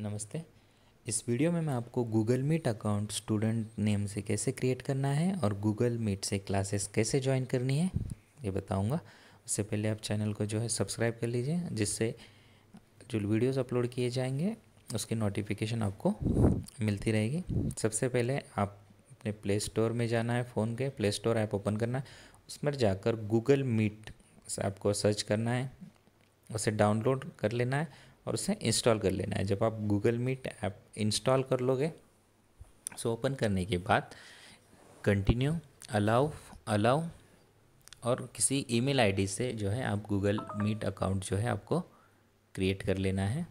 नमस्ते इस वीडियो में मैं आपको Google Meet account student name से कैसे क्रिएट करना है और गूगल मीट से क्लासेस कैसे ज्वाइन करनी है ये बताऊंगा उससे पहले आप चैनल को जो है सब्सक्राइब कर लीजिए जिससे जो वीडियोस अपलोड किए जाएंगे उसकी नोटिफिकेशन आपको मिलती रहेगी सबसे पहले आप अपने प्ले स्टोर में जाना है फ़ोन के प्ले स्टोर ऐप ओपन करना है उसमें जाकर गूगल मीट से आपको सर्च करना है उसे डाउनलोड कर लेना है और उसे इंस्टॉल कर लेना है जब आप गूगल मीट ऐप इंस्टॉल कर लोगे सो ओपन करने के बाद कंटिन्यू अलाउ अलाउ और किसी ईमेल आईडी से जो है आप गूगल मीट अकाउंट जो है आपको क्रिएट कर लेना है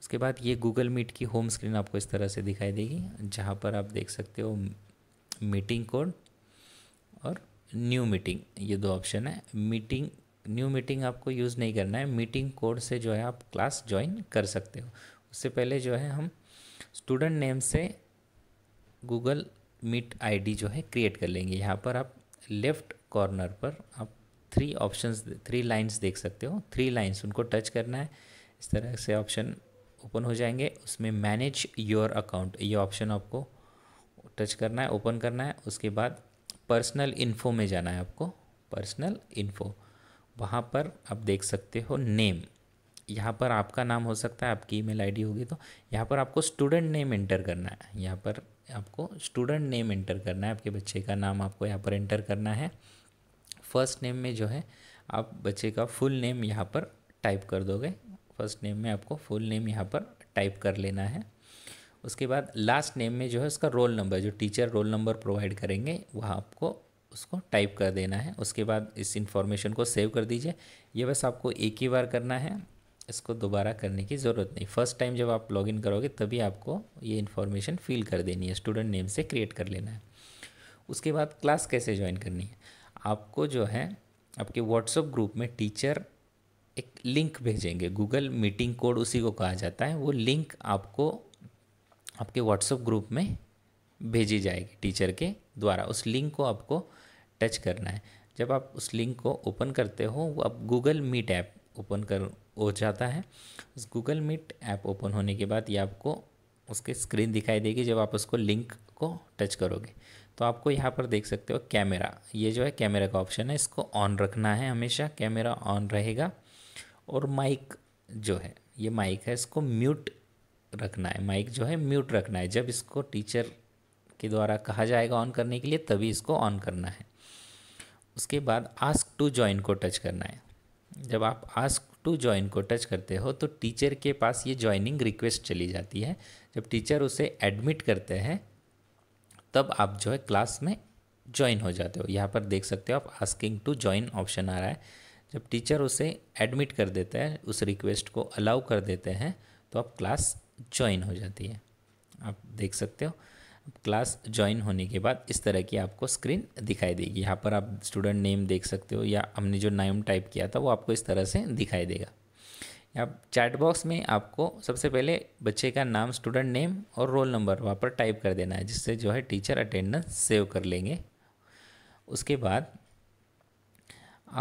उसके बाद ये गूगल मीट की होम स्क्रीन आपको इस तरह से दिखाई देगी जहाँ पर आप देख सकते हो मीटिंग कोड और न्यू मीटिंग ये दो ऑप्शन है मीटिंग न्यू मीटिंग आपको यूज़ नहीं करना है मीटिंग कोड से जो है आप क्लास ज्वाइन कर सकते हो उससे पहले जो है हम स्टूडेंट नेम से गूगल मीट आईडी जो है क्रिएट कर लेंगे यहाँ पर आप लेफ़्ट कॉर्नर पर आप थ्री ऑप्शंस थ्री लाइंस देख सकते हो थ्री लाइंस उनको टच करना है इस तरह से ऑप्शन ओपन हो जाएंगे उसमें मैनेज योर अकाउंट ये ऑप्शन आपको टच करना है ओपन करना है उसके बाद पर्सनल इन्फो में जाना है आपको पर्सनल इन्फो वहाँ पर आप देख सकते हो नेम यहाँ पर आपका नाम हो सकता है आपकी ईमेल आईडी होगी तो यहाँ पर आपको स्टूडेंट नेम एंटर करना है यहाँ पर आपको स्टूडेंट नेम एंटर करना है आपके बच्चे का नाम आपको यहाँ पर इंटर करना है फर्स्ट नेम में जो है आप बच्चे का फुल नेम यहाँ पर टाइप कर दोगे फर्स्ट नेम में आपको फुल नेम यहाँ पर टाइप कर लेना है उसके बाद लास्ट नेम में जो है उसका रोल नंबर जो टीचर रोल नंबर प्रोवाइड करेंगे वह आपको उसको टाइप कर देना है उसके बाद इस इन्फॉर्मेशन को सेव कर दीजिए ये बस आपको एक ही बार करना है इसको दोबारा करने की ज़रूरत नहीं फर्स्ट टाइम जब आप लॉगिन करोगे तभी आपको ये इन्फॉर्मेशन फिल कर देनी है स्टूडेंट नेम से क्रिएट कर लेना है उसके बाद क्लास कैसे ज्वाइन करनी है आपको जो है आपके व्हाट्सअप ग्रुप में टीचर एक लिंक भेजेंगे गूगल मीटिंग कोड उसी को कहा जाता है वो लिंक आपको आपके व्हाट्सअप ग्रुप में भेजी जाएगी टीचर के द्वारा उस लिंक को आपको टच करना है जब आप उस लिंक को ओपन करते हो वो अब गूगल मीट ऐप ओपन कर हो जाता है उस गूगल मीट ऐप ओपन होने के बाद ये आपको उसके स्क्रीन दिखाई देगी जब आप उसको लिंक को टच करोगे तो आपको यहाँ पर देख सकते हो कैमरा ये जो है कैमरा का ऑप्शन है इसको ऑन रखना है हमेशा कैमरा ऑन रहेगा और माइक जो है ये माइक है इसको म्यूट रखना है माइक जो है म्यूट रखना है जब इसको टीचर के द्वारा कहा जाएगा ऑन करने के लिए तभी इसको ऑन करना है उसके बाद आस्क टू ज्वाइन को टच करना है जब आप आस्क टू ज्वाइन को टच करते हो तो टीचर के पास ये ज्वाइनिंग रिक्वेस्ट चली जाती है जब टीचर उसे एडमिट करते हैं तब आप जो है क्लास में ज्वाइन हो जाते हो यहाँ पर देख सकते हो आप आस्किंग टू ज्वाइन ऑप्शन आ रहा है जब टीचर उसे एडमिट कर देते हैं उस रिक्वेस्ट को अलाउ कर देते हैं तो आप क्लास ज्वाइन हो जाती है आप देख सकते हो क्लास ज्वाइन होने के बाद इस तरह की आपको स्क्रीन दिखाई देगी यहाँ पर आप स्टूडेंट नेम देख सकते हो या हमने जो नाइम टाइप किया था वो आपको इस तरह से दिखाई देगा आप चैट बॉक्स में आपको सबसे पहले बच्चे का नाम स्टूडेंट नेम और रोल नंबर वहाँ पर टाइप कर देना है जिससे जो है टीचर अटेंडेंस सेव कर लेंगे उसके बाद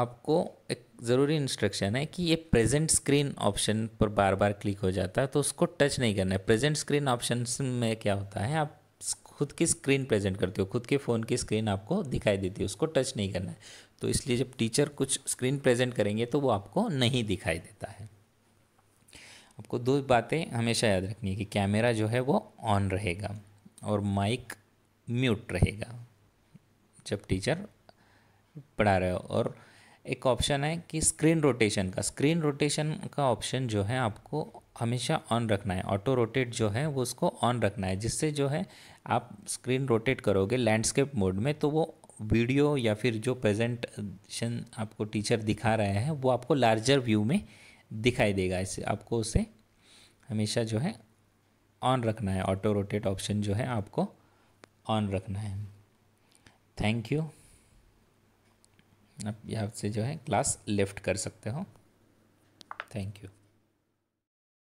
आपको एक ज़रूरी इंस्ट्रक्शन है कि ये प्रेजेंट स्क्रीन ऑप्शन पर बार बार क्लिक हो जाता है तो उसको टच नहीं करना है प्रेजेंट स्क्रीन ऑप्शन में क्या होता है आप खुद की स्क्रीन प्रेजेंट करते हो खुद के फ़ोन की स्क्रीन आपको दिखाई देती है उसको टच नहीं करना है तो इसलिए जब टीचर कुछ स्क्रीन प्रेजेंट करेंगे तो वो आपको नहीं दिखाई देता है आपको दो बातें हमेशा याद रखनी है कि कैमरा जो है वो ऑन रहेगा और माइक म्यूट रहेगा जब टीचर पढ़ा रहे हो और एक ऑप्शन है कि स्क्रीन रोटेशन का स्क्रीन रोटेशन का ऑप्शन जो है आपको हमेशा ऑन रखना है ऑटो रोटेट जो है वो उसको ऑन रखना है जिससे जो है आप स्क्रीन रोटेट करोगे लैंडस्केप मोड में तो वो वीडियो या फिर जो प्रेजेंटेशन आपको टीचर दिखा रहे हैं वो आपको लार्जर व्यू में दिखाई देगा इससे आपको उसे हमेशा जो है ऑन रखना है ऑटो रोटेट ऑप्शन जो है आपको ऑन रखना है थैंक यू आप यहाँ से जो है क्लास लेफ्ट कर सकते हो थैंक यू